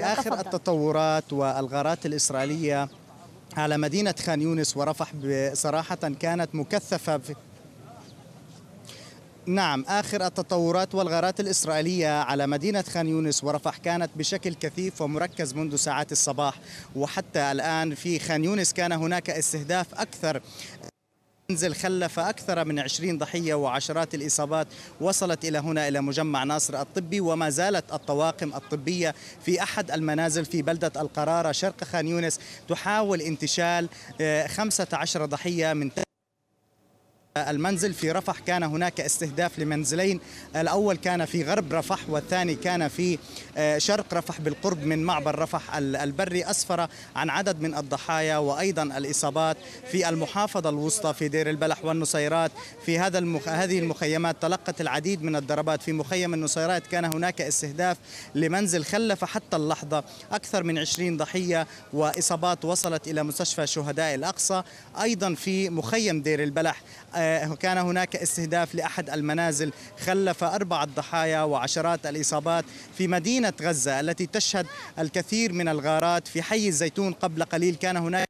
آخر التطورات والغارات الإسرائيلية على مدينة خان يونس ورفح صراحة كانت مكثفة في نعم آخر التطورات والغارات الإسرائيلية على مدينة خان يونس ورفح كانت بشكل كثيف ومركز منذ ساعات الصباح وحتى الآن في خان يونس كان هناك استهداف أكثر منزل خلف أكثر من عشرين ضحية وعشرات الإصابات وصلت إلى هنا إلى مجمع ناصر الطبي وما زالت الطواقم الطبية في أحد المنازل في بلدة القرارة شرق خان يونس تحاول انتشال آه، خمسة عشر ضحية من المنزل في رفح كان هناك استهداف لمنزلين الأول كان في غرب رفح والثاني كان في آه، شرق رفح بالقرب من معبر رفح البري أسفر عن عدد من الضحايا وأيضا الإصابات في المحافظة الوسطى في دير البلح والنصيرات في هذا المخ... هذه المخيمات تلقت العديد من الضربات في مخيم النصيرات كان هناك استهداف لمنزل خلف حتى اللحظة أكثر من 20 ضحية وإصابات وصلت إلى مستشفى شهداء الأقصى أيضا في مخيم دير البلح آه، آه، كان هناك استهداف لأحد المنازل خلف أربعة ضحايا وعشرات الإصابات في مدينة غزة التي تشهد الكثير من الغارات في حي الزيتون قبل قليل كان هناك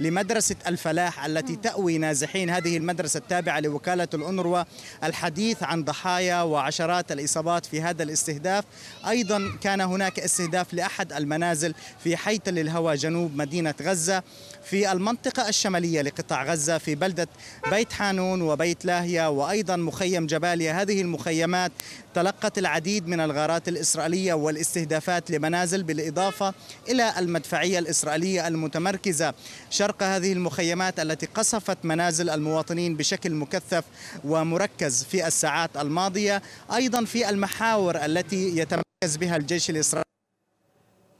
لمدرسة الفلاح التي تأوي نازحين هذه المدرسة التابعة لوكالة الأنروا الحديث عن ضحايا وعشرات الإصابات في هذا الاستهداف أيضا كان هناك استهداف لأحد المنازل في حيتل الهوى جنوب مدينة غزة في المنطقة الشمالية لقطاع غزة في بلدة بيت حانون وبيت لاهيا وأيضا مخيم جباليا هذه المخيمات تلقت العديد من الغارات الإسرائيلية والاستهدافات لمنازل بالإضافة إلى المدفعية الإسرائيلية المتمركزة شرق هذه المخيمات التي قصفت منازل المواطنين بشكل مكثف ومركز في الساعات الماضية أيضا في المحاور التي يتمركز بها الجيش الإسرائيلي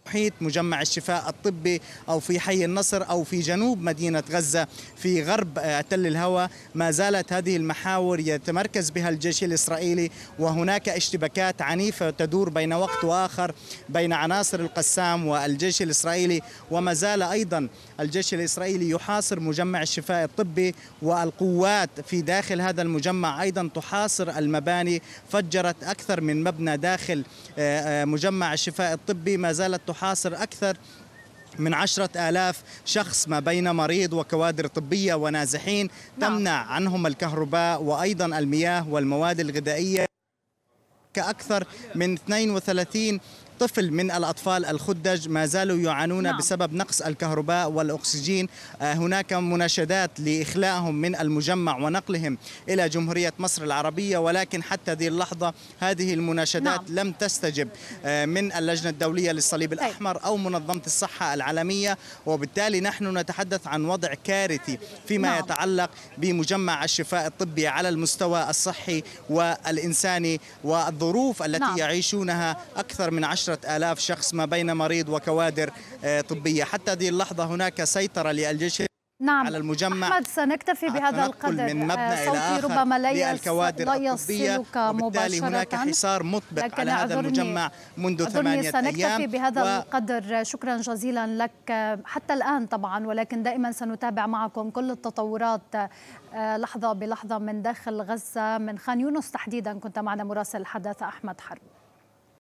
محيط مجمع الشفاء الطبي أو في حي النصر أو في جنوب مدينة غزة في غرب آه، تل الهوى ما زالت هذه المحاور يتمركز بها الجيش الإسرائيلي وهناك اشتباكات عنيفة تدور بين وقت وآخر بين عناصر القسام والجيش الإسرائيلي وما زال أيضا الجيش الإسرائيلي يحاصر مجمع الشفاء الطبي والقوات في داخل هذا المجمع أيضا تحاصر المباني فجرت أكثر من مبنى داخل آه، آه، مجمع الشفاء الطبي ما زالت تحاصر أكثر من عشرة آلاف شخص ما بين مريض وكوادر طبية ونازحين نعم. تمنع عنهم الكهرباء وأيضا المياه والمواد الغذائية كأكثر من 32 طفل من الأطفال الخدج ما زالوا يعانون نعم. بسبب نقص الكهرباء والأكسجين آه، هناك مناشدات لإخلائهم من المجمع ونقلهم إلى جمهورية مصر العربية ولكن حتى هذه اللحظة هذه المناشدات نعم. لم تستجب آه، من اللجنة الدولية للصليب طيب. الأحمر أو منظمة الصحة العالمية وبالتالي نحن نتحدث عن وضع كارثي فيما نعم. يتعلق بمجمع الشفاء الطبي على المستوى الصحي والإنساني والظروف التي نعم. يعيشونها أكثر من عشر عشرة آلاف شخص ما بين مريض وكوادر آه، طبية حتى هذه اللحظة هناك سيطرة للجيش نعم على المجمع أحمد سنكتفي آه، بهذا القدر من مبنى آه، إلى آخر ربما لا للكوادر الطبية وبالتالي هناك حصار مطبق على هذا المجمع منذ ثمانية سنكتفي أيام سنكتفي بهذا و... القدر شكرا جزيلا لك حتى الآن طبعا ولكن دائما سنتابع معكم كل التطورات لحظة بلحظة من داخل غزة من خان يونس تحديدا كنت معنا مراسل الحدث أحمد حرب